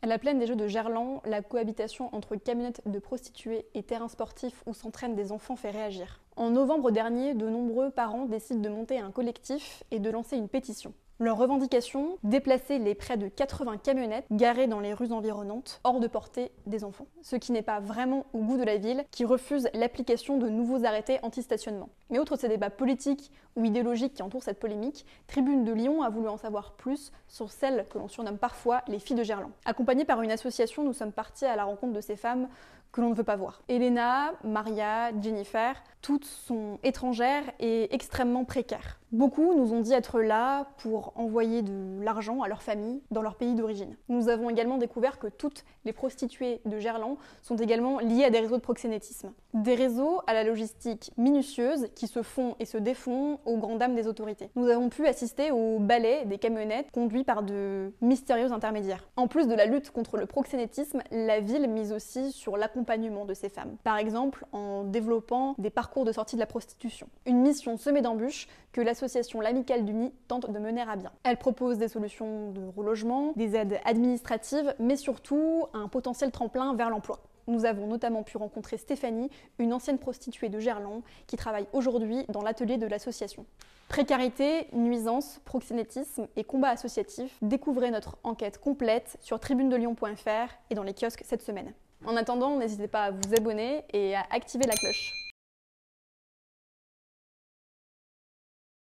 À la plaine des Jeux de Gerland, la cohabitation entre camionnettes de prostituées et terrains sportifs où s'entraînent des enfants fait réagir. En novembre dernier, de nombreux parents décident de monter un collectif et de lancer une pétition. Leur revendication déplacer les près de 80 camionnettes garées dans les rues environnantes, hors de portée des enfants. Ce qui n'est pas vraiment au goût de la ville, qui refuse l'application de nouveaux arrêtés anti-stationnement. Mais outre ces débats politiques ou idéologiques qui entourent cette polémique, Tribune de Lyon a voulu en savoir plus sur celles que l'on surnomme parfois les filles de Gerland. Accompagnées par une association, nous sommes partis à la rencontre de ces femmes que l'on ne veut pas voir. Elena, Maria, Jennifer, toutes sont étrangères et extrêmement précaires. Beaucoup nous ont dit être là pour envoyer de l'argent à leur famille dans leur pays d'origine. Nous avons également découvert que toutes les prostituées de Gerland sont également liées à des réseaux de proxénétisme. Des réseaux à la logistique minutieuse qui se font et se défont aux grand dames des autorités. Nous avons pu assister au balai des camionnettes conduits par de mystérieux intermédiaires. En plus de la lutte contre le proxénétisme, la ville mise aussi sur l'accompagnement de ces femmes. Par exemple, en développant des parcours de sortie de la prostitution. Une mission semée d'embûches que l'association L'Amicale du Nid tente de mener à elle propose des solutions de relogement, des aides administratives, mais surtout un potentiel tremplin vers l'emploi. Nous avons notamment pu rencontrer Stéphanie, une ancienne prostituée de Gerland, qui travaille aujourd'hui dans l'atelier de l'association. Précarité, nuisance, proxénétisme et combat associatif, découvrez notre enquête complète sur tribunedelion.fr et dans les kiosques cette semaine. En attendant, n'hésitez pas à vous abonner et à activer la cloche.